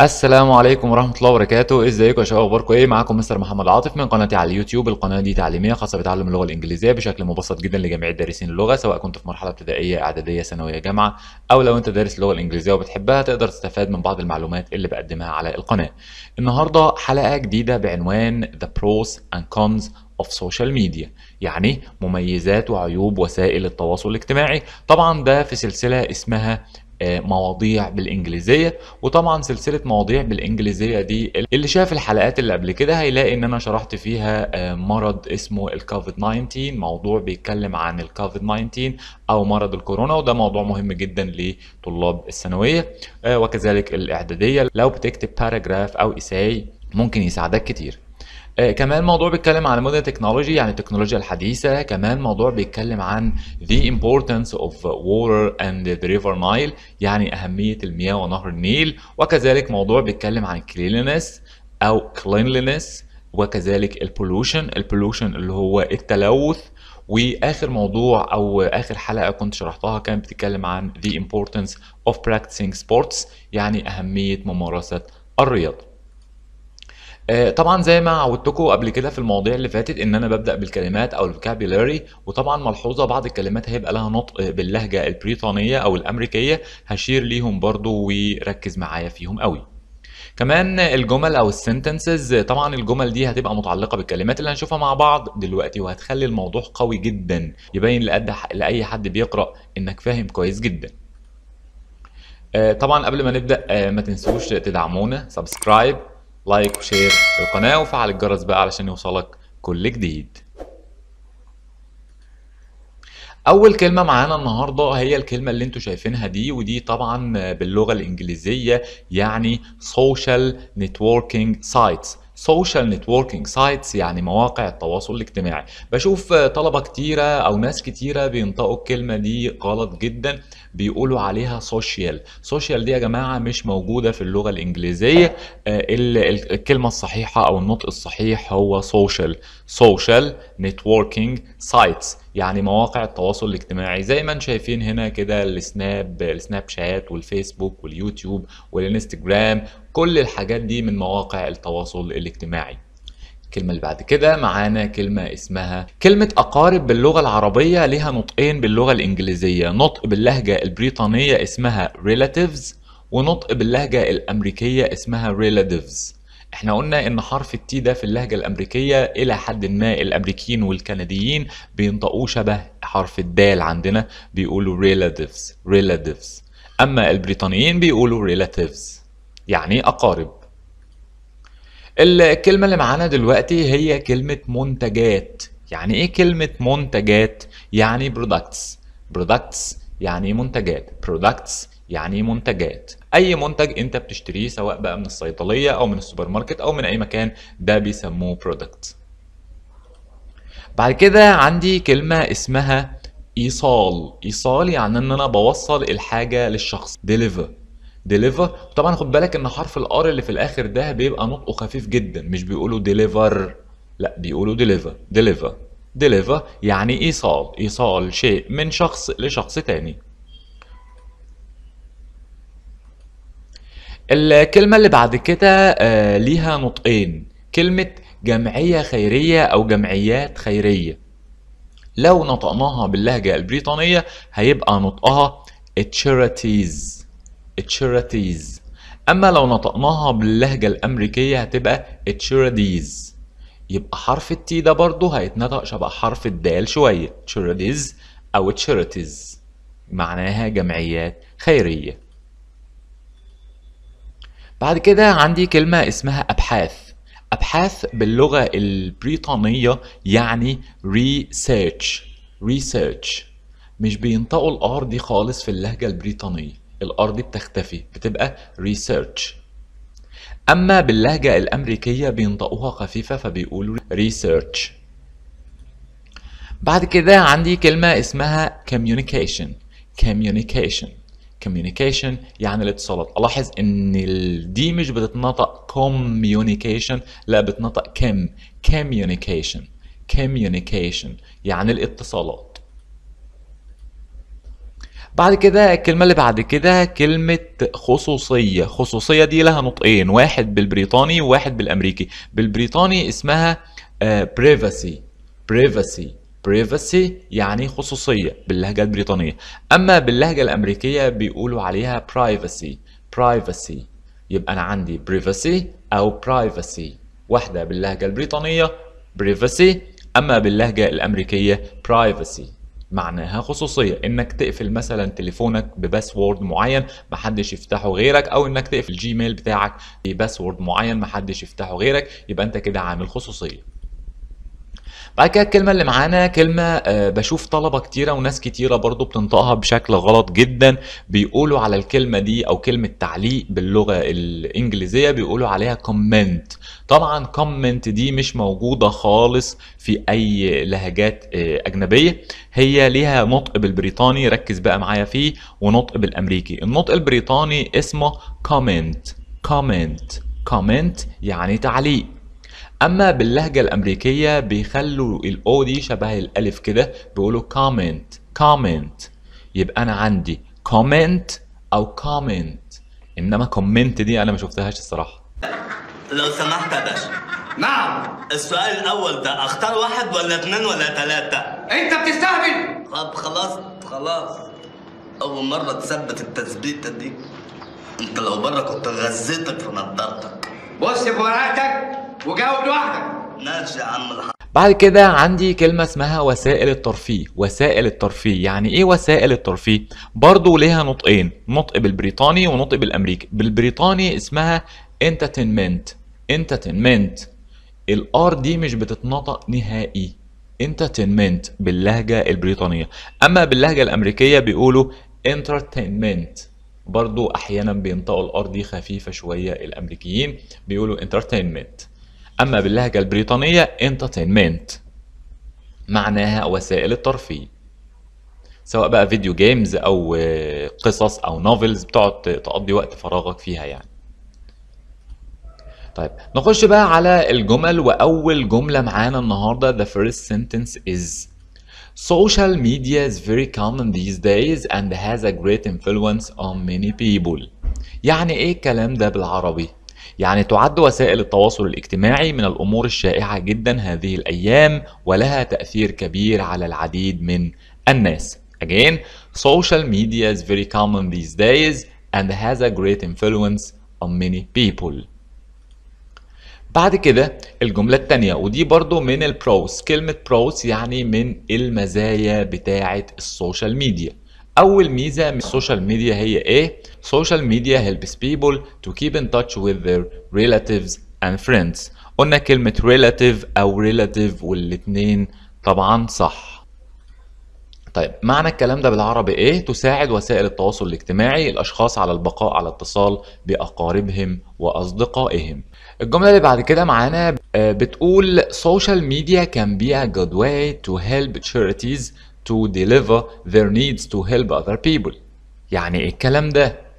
السلام عليكم ورحمه الله وبركاته ازيكم يا شباب اخباركم ايه معاكم مستر محمد عاطف من قناتي على اليوتيوب القناه دي تعليميه خاصه بتعلم اللغه الانجليزيه بشكل مبسط جدا لجميع دارسين اللغه سواء كنت في مرحله ابتدائيه اعداديه ثانويه جامعه او لو انت دارس اللغه الانجليزيه وبتحبها تقدر تستفاد من بعض المعلومات اللي بقدمها على القناه النهارده حلقه جديده بعنوان ذا بروز اند كونز اوف سوشيال ميديا يعني مميزات وعيوب وسائل التواصل الاجتماعي طبعا ده في سلسلة اسمها آه، مواضيع بالانجليزيه وطبعا سلسله مواضيع بالانجليزيه دي اللي شاف الحلقات اللي قبل كده هيلاقي ان انا شرحت فيها آه، مرض اسمه الكوفيد 19 موضوع بيتكلم عن الكوفيد 19 او مرض الكورونا وده موضوع مهم جدا لطلاب الثانويه آه، وكذلك الاعداديه لو بتكتب باراجراف او اساي ممكن يساعدك كتير آه، كمان موضوع بيتكلم عن مودرن تكنولوجي يعني التكنولوجيا الحديثة كمان موضوع بيتكلم عن the importance of water and the river Nile يعني أهمية المياه ونهر النيل وكذلك موضوع بيتكلم عن cleanliness أو cleanliness وكذلك البولوشن البولوشن اللي هو التلوث واخر موضوع او اخر حلقه كنت شرحتها كانت بتتكلم عن the importance of practicing sports يعني اهميه ممارسه الرياضه آه، طبعا زي ما عودتكم قبل كده في المواضيع اللي فاتت ان انا ببدا بالكلمات او الفوكابيولري وطبعا ملحوظه بعض الكلمات هيبقى لها نطق باللهجه البريطانيه او الامريكيه هشير ليهم برضو وركز معايا فيهم قوي كمان الجمل او السنتنسز طبعا الجمل دي هتبقى متعلقه بالكلمات اللي هنشوفها مع بعض دلوقتي وهتخلي الموضوع قوي جدا يبين لاي حد بيقرا انك فاهم كويس جدا آه، طبعا قبل ما نبدا آه، ما تنسوش تدعمونا سبسكرايب لايك وشير القناة وفعل الجرس بقى علشان يوصلك كل جديد اول كلمه معانا النهارده هي الكلمه اللي انتوا شايفينها دي ودي طبعا باللغه الانجليزيه يعني social networking sites سوشيال نتوركينج سايتس يعني مواقع التواصل الاجتماعي بشوف طلبه كتيره او ناس كتيره بينطقوا الكلمه دي غلط جدا بيقولوا عليها سوشيال سوشيال دي يا جماعه مش موجوده في اللغه الانجليزيه آه، الكلمه الصحيحه او النطق الصحيح هو سوشيال سوشيال نتوركينج سايتس يعني مواقع التواصل الاجتماعي زي ما انتم شايفين هنا كده السناب السناب شات والفيسبوك واليوتيوب والانستجرام كل الحاجات دي من مواقع التواصل الاجتماعي الكلمة اللي بعد كده معانا كلمة اسمها كلمة أقارب باللغة العربية لها نطقين باللغة الإنجليزية نطق باللهجة البريطانية اسمها relatives ونطق باللهجة الأمريكية اسمها relatives احنا قلنا ان حرف التي ده في اللهجة الامريكية الى حد ما الامريكيين والكنديين بينطقوه شبه حرف الدال عندنا بيقولوا relatives relatives اما البريطانيين بيقولوا relatives يعني اقارب الكلمة اللي معانا دلوقتي هي كلمة منتجات يعني ايه كلمة منتجات؟ يعني products products يعني منتجات products يعني منتجات اي منتج انت بتشتريه سواء بقى من الصيدلية او من السوبر ماركت او من اي مكان ده بيسموه product بعد كده عندي كلمة اسمها ايصال ايصال يعني ان انا بوصل الحاجة للشخص deliver ديليفر طبعا خد بالك ان حرف الار اللي في الاخر ده بيبقى نطقه خفيف جدا مش بيقولوا ديليفر لا بيقولوا ديليفر ديليفر ديليفر يعني ايصال ايصال شيء من شخص لشخص تاني الكلمه اللي بعد كده آه ليها نطقين كلمه جمعيه خيريه او جمعيات خيريه لو نطقناها باللهجه البريطانيه هيبقى نطقها تشاريتيز تشيراتيز اما لو نطقناها باللهجه الامريكيه هتبقى تشيراديز يبقى حرف التي ده برضه هيتنطق شبه حرف الدال شويه تشيراديز او تشيراتيز معناها جمعيات خيريه بعد كده عندي كلمه اسمها ابحاث ابحاث باللغه البريطانيه يعني ريسيرش ريسيرش مش بينطقوا الار دي خالص في اللهجه البريطانيه الأرض بتختفي بتبقى research أما باللهجة الأمريكية بينطقوها خفيفة فبيقولوا research بعد كده عندي كلمة اسمها communication communication communication يعني الاتصالات الاحظ ان الدي مش بتتنطق communication لا بتنطق كم communication communication يعني الاتصالات بعد كده الكلمة اللي بعد كده كلمة خصوصية خصوصية دي لها نطقين واحد بالبريطاني وواحد بالأمريكي بالبريطاني اسمها بريفاسي بريفاسي بريفاسي يعني خصوصية باللهجة البريطانية أما باللهجة الأمريكية بيقولوا عليها برايفاسي برايفاسي يبقى أنا عندي بريفاسي أو برايفاسي واحدة باللهجة البريطانية بريفاسي أما باللهجة الأمريكية برايفاسي معناها خصوصية انك تقفل مثلا تليفونك بباسورد معين محدش يفتحه غيرك او انك تقفل الجيميل بتاعك بباسورد معين محدش يفتحه غيرك يبقى انت كده عامل خصوصية بعد كده الكلمه اللي معانا كلمه آه، بشوف طلبه كتيره وناس كتيره برضو بتنطقها بشكل غلط جدا بيقولوا على الكلمه دي او كلمه تعليق باللغه الانجليزيه بيقولوا عليها كومنت طبعا كومنت دي مش موجوده خالص في اي لهجات آه، اجنبيه هي ليها نطق بالبريطاني ركز بقى معايا فيه ونطق بالامريكي النطق البريطاني اسمه كومنت كومنت كومنت يعني تعليق اما باللهجه الامريكيه بيخلوا الاو دي شبه الالف كده بيقولوا كومنت كومنت يبقى انا عندي كومنت او كومنت انما كومنت دي انا ما شفتهاش الصراحه لو سمحت يا باشا نعم السؤال الاول ده اختار واحد ولا اثنين ولا ثلاثه انت بتستهبل طب خلاص خلاص اول مره تثبت التثبيته دي انت لو بره كنت غزيتك في نضارتك بص بورقتك وجاوب لوحدك ماشي يا عم الحاج بعد كده عندي كلمة اسمها وسائل الترفيه وسائل الترفيه يعني ايه وسائل الترفيه برضو ليها نطقين نطق بالبريطاني ونطق بالامريكي بالبريطاني اسمها انترتينمنت انترتينمنت الار دي مش بتتنطق نهائي انترتينمنت باللهجة البريطانية اما باللهجة الامريكية بيقولوا انترتينمنت برضو احيانا بينطقوا الار دي خفيفة شوية الامريكيين بيقولوا انترتينمنت أما باللهجة البريطانية انترتينمنت معناها وسائل الترفيه سواء بقى فيديو جيمز أو آه، قصص أو نوفلز بتقعد تقضي وقت فراغك فيها يعني طيب نخش بقى على الجمل وأول جملة معانا النهاردة the first sentence is Social media is very common these days and has a great influence on many people يعني إيه الكلام ده بالعربي؟ يعني تعد وسائل التواصل الاجتماعي من الأمور الشائعة جدا هذه الأيام ولها تأثير كبير على العديد من الناس. Again, social media is very common these days and has a great influence on many people. بعد كده الجملة التانية ودي برضو من البروس كلمة بروس يعني من المزايا بتاعة السوشيال ميديا اول ميزه من السوشيال ميديا هي ايه سوشيال ميديا helps people to keep in touch with their relatives and friends قلنا كلمه relative او relative والاتنين طبعا صح طيب معنى الكلام ده بالعربي ايه تساعد وسائل التواصل الاجتماعي الاشخاص على البقاء على اتصال باقاربهم واصدقائهم الجملة اللي بعد كده معانا آه، بتقول social media can be a good way to help charities to deliver their needs to help other people يعني الكلام ده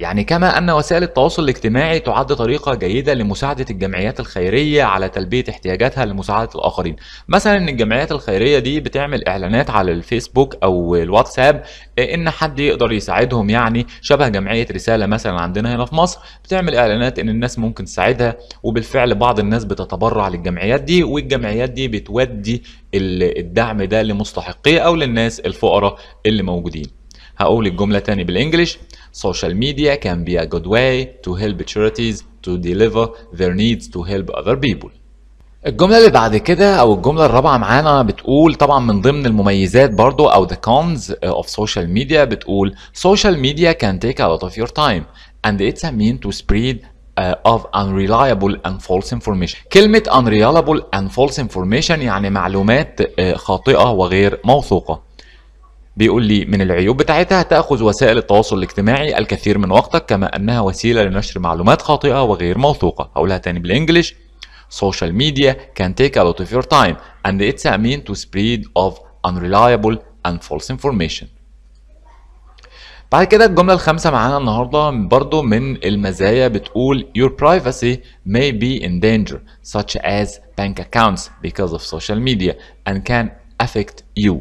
يعني كما أن وسائل التواصل الاجتماعي تعد طريقة جيدة لمساعدة الجمعيات الخيرية على تلبية احتياجاتها لمساعدة الآخرين مثلا أن الجمعيات الخيرية دي بتعمل إعلانات على الفيسبوك أو الواتساب إن حد يقدر يساعدهم يعني شبه جمعية رسالة مثلا عندنا هنا في مصر بتعمل إعلانات إن الناس ممكن تساعدها وبالفعل بعض الناس بتتبرع للجمعيات دي والجمعيات دي بتودي الدعم ده لمستحقيه أو للناس الفقراء اللي موجودين هقول الجملة تاني بالإنجليش Social media can be a good way to help charities to deliver their needs to help other people. الجملة اللي بعد كده أو الجملة الرابعة معانا بتقول طبعا من ضمن المميزات برضو أو the cons of social media بتقول social media can take a lot of your time and it's a mean to spread of unreliable and false information كلمة unreliable and false information يعني معلومات خاطئة وغير موثوقة بيقول لي من العيوب بتاعتها تأخذ وسائل التواصل الاجتماعي الكثير من وقتك كما أنها وسيلة لنشر معلومات خاطئة وغير موثوقة أقولها تاني بالإنجليش Social media can take a lot of your time and it's a mean to spread of unreliable and false information بعد كده الجملة الخامسة معانا النهاردة برضو من المزايا بتقول Your privacy may be in danger such as bank accounts because of social media and can affect you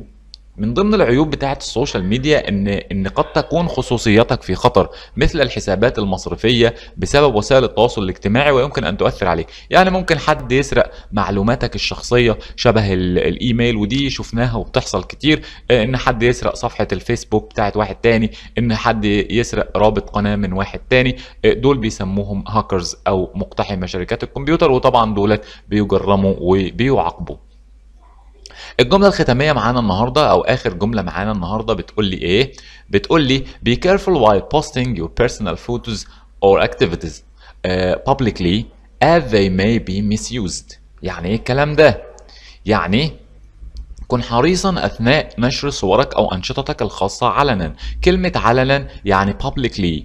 من ضمن العيوب بتاعة السوشيال ميديا ان ان قد تكون خصوصيتك في خطر مثل الحسابات المصرفيه بسبب وسائل التواصل الاجتماعي ويمكن ان تؤثر عليك، يعني ممكن حد يسرق معلوماتك الشخصيه شبه الايميل ودي شفناها وبتحصل كتير آه، ان حد يسرق صفحه الفيسبوك بتاعه واحد تاني، ان حد يسرق رابط قناه من واحد تاني، آه، دول بيسموهم هاكرز او مقتحمه شركات الكمبيوتر وطبعا دولت بيجرموا وبيعاقبوا. الجملة الختامية معانا النهاردة أو آخر جملة معانا النهاردة بتقول لي إيه؟ بتقول لي be careful while posting your personal photos or activities uh, publicly as they may be misused. يعني إيه الكلام ده؟ يعني كن حريصا أثناء نشر صورك أو أنشطتك الخاصة علنا. كلمة علنا يعني publicly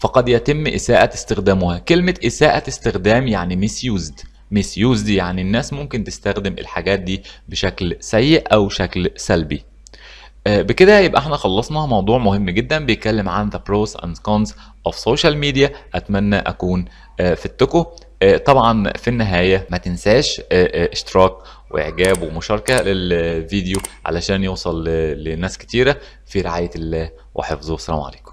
فقد يتم إساءة استخدامها. كلمة إساءة استخدام يعني misused. ميس يوز دي يعني الناس ممكن تستخدم الحاجات دي بشكل سيء او شكل سلبي آه، بكده يبقى احنا خلصنا موضوع مهم جدا بيتكلم عن the pros and cons of social media اتمنى اكون آه، فدتكم آه، طبعا في النهاية ما تنساش اشتراك واعجاب ومشاركة للفيديو علشان يوصل لناس كتيرة في رعاية الله وحفظه والسلام عليكم